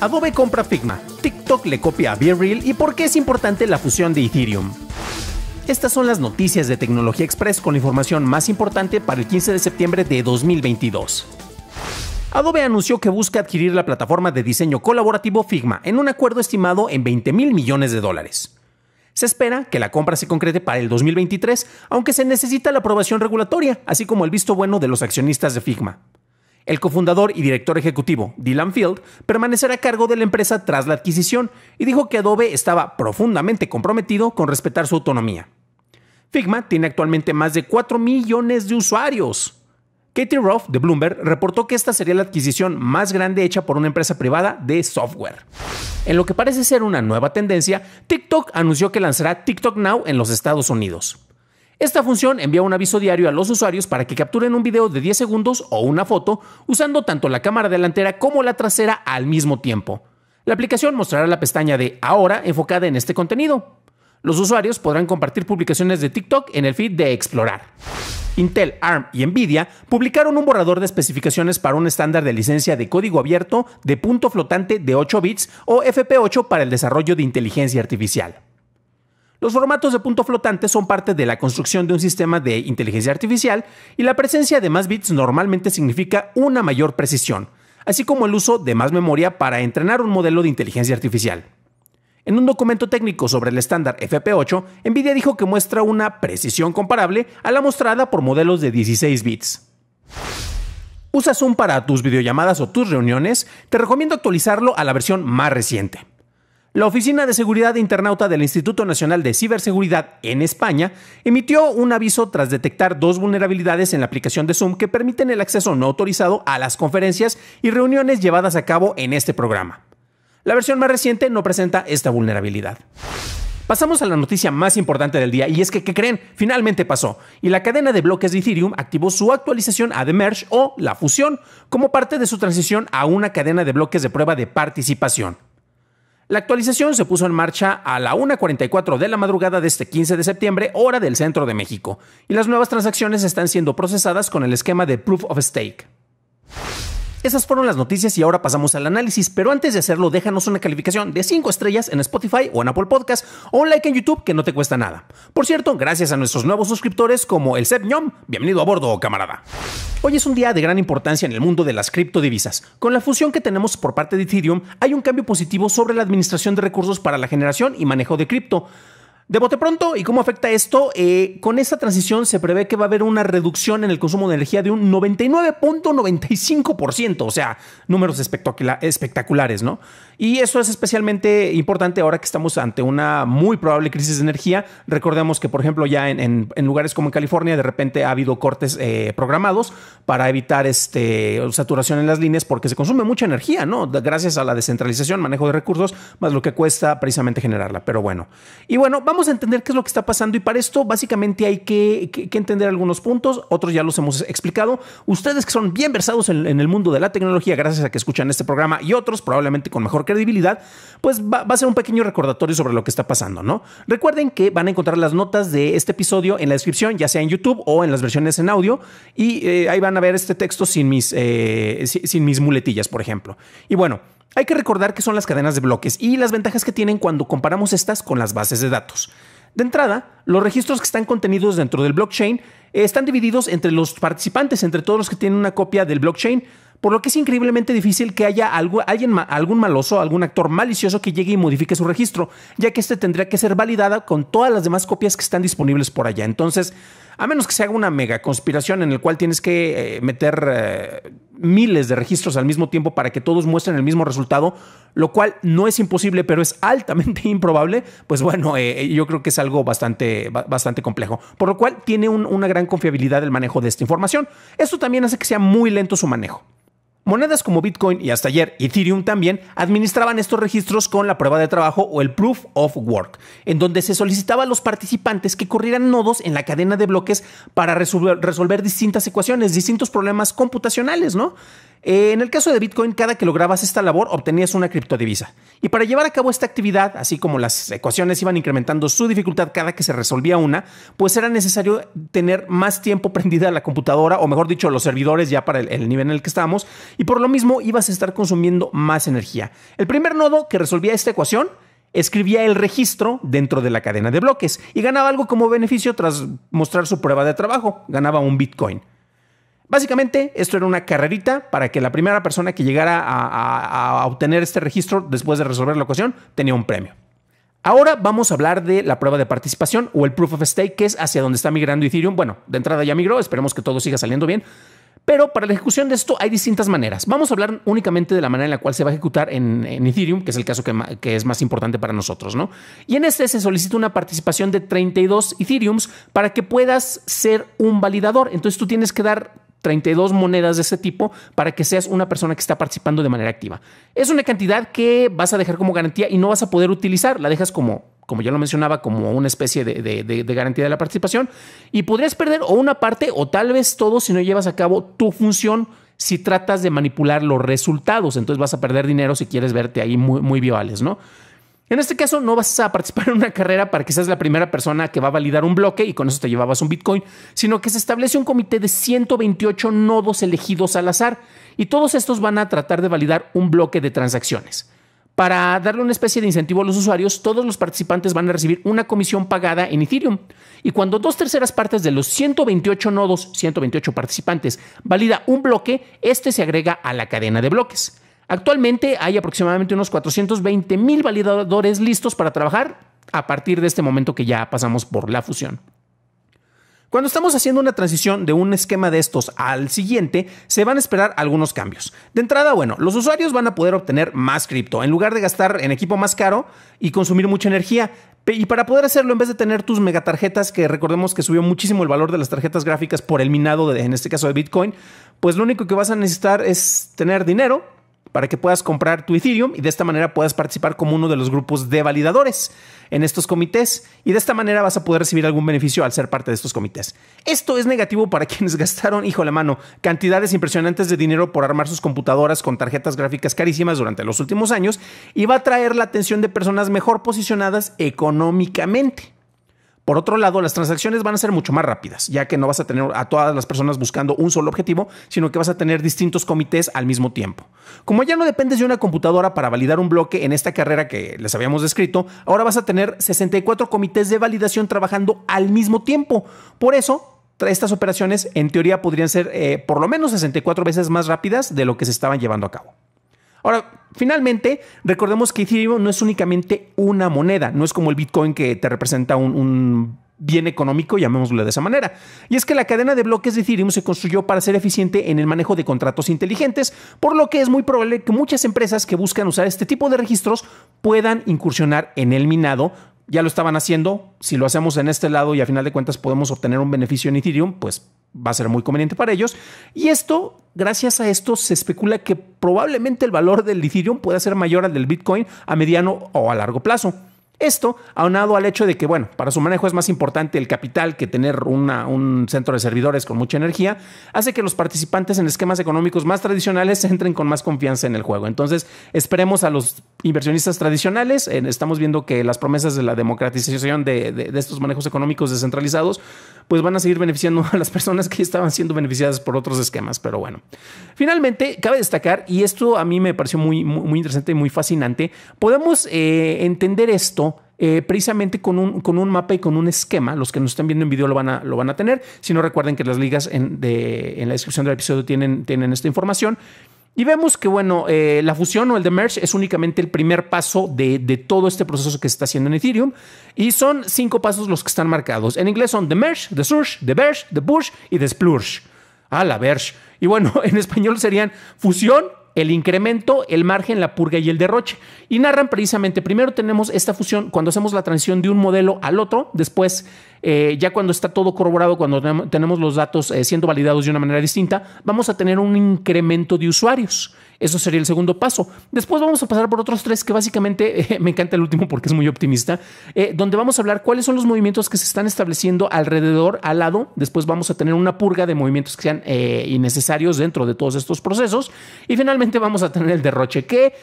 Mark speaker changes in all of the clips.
Speaker 1: Adobe compra Figma, TikTok le copia a BeReal y por qué es importante la fusión de Ethereum. Estas son las noticias de Tecnología Express con la información más importante para el 15 de septiembre de 2022. Adobe anunció que busca adquirir la plataforma de diseño colaborativo Figma en un acuerdo estimado en 20 mil millones de dólares. Se espera que la compra se concrete para el 2023, aunque se necesita la aprobación regulatoria, así como el visto bueno de los accionistas de Figma. El cofundador y director ejecutivo, Dylan Field, permanecerá a cargo de la empresa tras la adquisición y dijo que Adobe estaba profundamente comprometido con respetar su autonomía. Figma tiene actualmente más de 4 millones de usuarios. Katie Roth de Bloomberg reportó que esta sería la adquisición más grande hecha por una empresa privada de software. En lo que parece ser una nueva tendencia, TikTok anunció que lanzará TikTok Now en los Estados Unidos. Esta función envía un aviso diario a los usuarios para que capturen un video de 10 segundos o una foto usando tanto la cámara delantera como la trasera al mismo tiempo. La aplicación mostrará la pestaña de Ahora enfocada en este contenido. Los usuarios podrán compartir publicaciones de TikTok en el feed de Explorar. Intel, ARM y Nvidia publicaron un borrador de especificaciones para un estándar de licencia de código abierto de punto flotante de 8 bits o FP8 para el desarrollo de inteligencia artificial. Los formatos de punto flotante son parte de la construcción de un sistema de inteligencia artificial y la presencia de más bits normalmente significa una mayor precisión, así como el uso de más memoria para entrenar un modelo de inteligencia artificial. En un documento técnico sobre el estándar FP8, Nvidia dijo que muestra una precisión comparable a la mostrada por modelos de 16 bits. ¿Usas Zoom para tus videollamadas o tus reuniones? Te recomiendo actualizarlo a la versión más reciente. La Oficina de Seguridad Internauta del Instituto Nacional de Ciberseguridad en España emitió un aviso tras detectar dos vulnerabilidades en la aplicación de Zoom que permiten el acceso no autorizado a las conferencias y reuniones llevadas a cabo en este programa. La versión más reciente no presenta esta vulnerabilidad. Pasamos a la noticia más importante del día y es que, ¿qué creen? Finalmente pasó y la cadena de bloques de Ethereum activó su actualización a The Merge o la fusión como parte de su transición a una cadena de bloques de prueba de participación. La actualización se puso en marcha a la 1.44 de la madrugada de este 15 de septiembre, hora del centro de México, y las nuevas transacciones están siendo procesadas con el esquema de Proof of Stake. Esas fueron las noticias y ahora pasamos al análisis, pero antes de hacerlo déjanos una calificación de 5 estrellas en Spotify o en Apple Podcast o un like en YouTube que no te cuesta nada. Por cierto, gracias a nuestros nuevos suscriptores como el Seb bienvenido a bordo camarada. Hoy es un día de gran importancia en el mundo de las criptodivisas. Con la fusión que tenemos por parte de Ethereum hay un cambio positivo sobre la administración de recursos para la generación y manejo de cripto. De bote pronto, ¿y cómo afecta esto? Eh, con esta transición se prevé que va a haber una reducción en el consumo de energía de un 99.95%, o sea, números espectaculares, ¿no? Y eso es especialmente importante ahora que estamos ante una muy probable crisis de energía. Recordemos que, por ejemplo, ya en, en, lugares como en California, de repente ha habido cortes eh, programados para evitar este, saturación en las líneas porque se consume mucha energía, ¿no? Gracias a la descentralización, manejo de recursos, más lo que cuesta precisamente generarla. Pero bueno. Y bueno, vamos vamos a entender qué es lo que está pasando y para esto básicamente hay que, entender algunos puntos, otros ya los hemos explicado. Ustedes que son bien versados en, el mundo de la tecnología, gracias a que escuchan este programa y otros probablemente con mejor credibilidad, pues va, a ser un pequeño recordatorio sobre lo que está pasando, ¿no? Recuerden que van a encontrar las notas de este episodio en la descripción, ya sea en YouTube o en las versiones en audio, y eh, ahí van a ver este texto sin mis, eh, sin mis muletillas, por ejemplo. Y bueno, hay que recordar que son las cadenas de bloques y las ventajas que tienen cuando comparamos estas con las bases de datos. De entrada, los registros que están contenidos dentro del blockchain están divididos entre los participantes, entre todos los que tienen una copia del blockchain, por lo que es increíblemente difícil que haya algo, alguien, algún maloso, algún actor malicioso que llegue y modifique su registro, ya que este tendría que ser validada con todas las demás copias que están disponibles por allá. Entonces, a menos que se haga una mega conspiración en la cual tienes que eh, meter eh, miles de registros al mismo tiempo para que todos muestren el mismo resultado, lo cual no es imposible, pero es altamente improbable, pues bueno, eh, yo creo que es algo bastante, bastante complejo. Por lo cual tiene una gran confiabilidad el manejo de esta información. Esto también hace que sea muy lento su manejo. Monedas como Bitcoin y hasta ayer Ethereum también administraban estos registros con la prueba de trabajo o el Proof of Work, en donde se solicitaba a los participantes que corrieran nodos en la cadena de bloques para resolver, distintas ecuaciones, distintos problemas computacionales, ¿no? Eh, en el caso de Bitcoin, cada que lograbas esta labor obtenías una criptodivisa. Y para llevar a cabo esta actividad, así como las ecuaciones iban incrementando su dificultad cada que se resolvía una, pues era necesario tener más tiempo prendida la computadora, o mejor dicho, los servidores ya para el, el nivel en el que estábamos, y por lo mismo ibas a estar consumiendo más energía. El primer nodo que resolvía esta ecuación escribía el registro dentro de la cadena de bloques y ganaba algo como beneficio tras mostrar su prueba de trabajo, ganaba un Bitcoin. Básicamente, esto era una carrerita para que la primera persona que llegara a, obtener este registro después de resolver la ecuación tenía un premio. Ahora vamos a hablar de la prueba de participación o el proof of stake, que es hacia donde está migrando Ethereum. Bueno, de entrada ya migró, esperemos que todo siga saliendo bien. Pero para la ejecución de esto hay distintas maneras. Vamos a hablar únicamente de la manera en la cual se va a ejecutar en, Ethereum, que es el caso que, es más importante para nosotros, ¿no? Y en este se solicita una participación de 32 Ethereums para que puedas ser un validador. Entonces tú tienes que dar 32 monedas de ese tipo para que seas una persona que está participando de manera activa. Es una cantidad que vas a dejar como garantía y no vas a poder utilizar, la dejas como como ya lo mencionaba, como una especie de, garantía de la participación. Y podrías perder o una parte o tal vez todo si no llevas a cabo tu función, si tratas de manipular los resultados. Entonces vas a perder dinero si quieres verte ahí muy, muy viales, ¿no? En este caso, no vas a participar en una carrera para que seas la primera persona que va a validar un bloque y con eso te llevabas un Bitcoin, sino que se establece un comité de 128 nodos elegidos al azar y todos estos van a tratar de validar un bloque de transacciones. Para darle una especie de incentivo a los usuarios, todos los participantes van a recibir una comisión pagada en Ethereum. Y cuando dos terceras partes de los 128 nodos, 128 participantes, valida un bloque, este se agrega a la cadena de bloques. Actualmente hay aproximadamente unos 420 mil validadores listos para trabajar a partir de este momento que ya pasamos por la fusión. Cuando estamos haciendo una transición de un esquema de estos al siguiente, se van a esperar algunos cambios. De entrada, bueno, los usuarios van a poder obtener más cripto en lugar de gastar en equipo más caro y consumir mucha energía. Y para poder hacerlo, en vez de tener tus megatarjetas, que recordemos que subió muchísimo el valor de las tarjetas gráficas por el minado, de, en este caso de Bitcoin, pues lo único que vas a necesitar es tener dinero para que puedas comprar tu Ethereum y de esta manera puedas participar como uno de los grupos de validadores en estos comités y de esta manera vas a poder recibir algún beneficio al ser parte de estos comités. Esto es negativo para quienes gastaron, hijo de la mano, cantidades impresionantes de dinero por armar sus computadoras con tarjetas gráficas carísimas durante los últimos años y va a traer la atención de personas mejor posicionadas económicamente. Por otro lado, las transacciones van a ser mucho más rápidas, ya que no vas a tener a todas las personas buscando un solo objetivo, sino que vas a tener distintos comités al mismo tiempo. Como ya no dependes de una computadora para validar un bloque en esta carrera que les habíamos descrito, ahora vas a tener 64 comités de validación trabajando al mismo tiempo. Por eso, estas operaciones en teoría podrían ser eh, por lo menos 64 veces más rápidas de lo que se estaban llevando a cabo. Ahora, finalmente, recordemos que Ethereum no es únicamente una moneda, no es como el Bitcoin que te representa un, bien económico, llamémoslo de esa manera. Y es que la cadena de bloques de Ethereum se construyó para ser eficiente en el manejo de contratos inteligentes, por lo que es muy probable que muchas empresas que buscan usar este tipo de registros puedan incursionar en el minado ya lo estaban haciendo. Si lo hacemos en este lado y a final de cuentas podemos obtener un beneficio en Ethereum, pues va a ser muy conveniente para ellos. Y esto, gracias a esto, se especula que probablemente el valor del Ethereum pueda ser mayor al del Bitcoin a mediano o a largo plazo. Esto aunado al hecho de que, bueno, para su manejo es más importante el capital que tener un centro de servidores con mucha energía, hace que los participantes en esquemas económicos más tradicionales entren con más confianza en el juego. Entonces, esperemos a los inversionistas tradicionales. estamos viendo que las promesas de la democratización de, estos manejos económicos descentralizados, pues van a seguir beneficiando a las personas que estaban siendo beneficiadas por otros esquemas. Pero bueno, finalmente, cabe destacar, y esto a mí me pareció muy, muy, interesante y muy fascinante, podemos eh, entender esto. Eh, precisamente con un, con un mapa y con un esquema. Los que nos están viendo en video lo van a, lo van a tener. Si no, recuerden que las ligas en, en la descripción del episodio tienen, tienen esta información. Y vemos que, bueno, eh, la fusión o el de merge es únicamente el primer paso de, todo este proceso que se está haciendo en Ethereum. Y son cinco pasos los que están marcados. En inglés son the merge, the surge, the verge, the push y the splurge. A la verge. Y bueno, en español serían fusión, el incremento, el margen, la purga y el derroche. Y narran precisamente, primero tenemos esta fusión cuando hacemos la transición de un modelo al otro, después eh, ya cuando está todo corroborado, cuando tenemos los datos eh, siendo validados de una manera distinta, vamos a tener un incremento de usuarios. Eso sería el segundo paso. Después vamos a pasar por otros tres que básicamente eh, me encanta el último porque es muy optimista, eh, donde vamos a hablar cuáles son los movimientos que se están estableciendo alrededor, al lado. Después vamos a tener una purga de movimientos que sean eh, innecesarios dentro de todos estos procesos. Y finalmente vamos a tener el derroche que,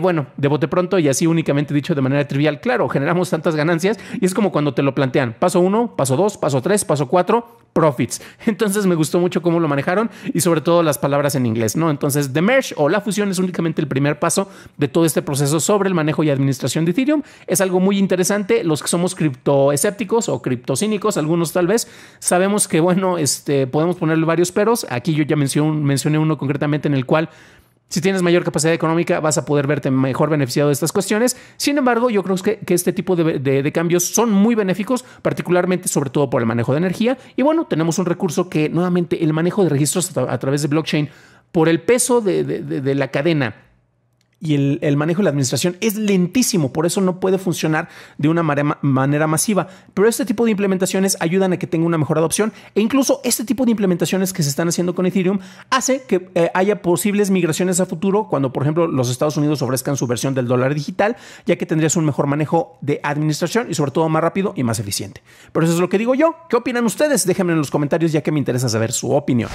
Speaker 1: bueno, de bote pronto y así únicamente dicho de manera trivial, claro, generamos tantas ganancias y es como cuando te lo plantean. Paso uno, paso dos, paso tres, paso cuatro, profits. Entonces me gustó mucho cómo lo manejaron y sobre todo las palabras en inglés, ¿no? Entonces, the merge o la fusión es únicamente el primer paso de todo este proceso sobre el manejo y administración de Ethereum. Es algo muy interesante. Los que somos criptoescépticos o criptocínicos, algunos tal vez, sabemos que, bueno, este, podemos ponerle varios peros. Aquí yo ya mencioné, uno concretamente en el cual si tienes mayor capacidad económica, vas a poder verte mejor beneficiado de estas cuestiones. Sin embargo, yo creo que, que este tipo de, cambios son muy benéficos, particularmente sobre todo por el manejo de energía. Y bueno, tenemos un recurso que nuevamente el manejo de registros a través de blockchain por el peso de, de, la cadena y el, manejo de la administración es lentísimo, por eso no puede funcionar de una manera masiva. Pero este tipo de implementaciones ayudan a que tenga una mejor adopción e incluso este tipo de implementaciones que se están haciendo con Ethereum hace que eh, haya posibles migraciones a futuro cuando, por ejemplo, los Estados Unidos ofrezcan su versión del dólar digital, ya que tendrías un mejor manejo de administración y sobre todo más rápido y más eficiente. Pero eso es lo que digo yo. ¿Qué opinan ustedes? Déjenme en los comentarios ya que me interesa saber su opinión.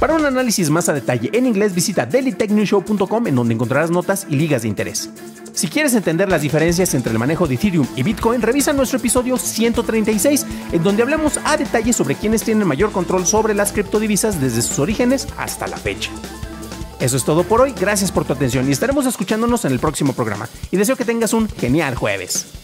Speaker 1: Para un análisis más a detalle en inglés visita dailytechnewshow.com en donde encontrarás notas y ligas de interés. Si quieres entender las diferencias entre el manejo de Ethereum y Bitcoin, revisa nuestro episodio 136, en donde hablamos a detalle sobre quienes tienen mayor control sobre las criptodivisas desde sus orígenes hasta la fecha. Eso es todo por hoy, gracias por tu atención y estaremos escuchándonos en el próximo programa. Y deseo que tengas un genial jueves.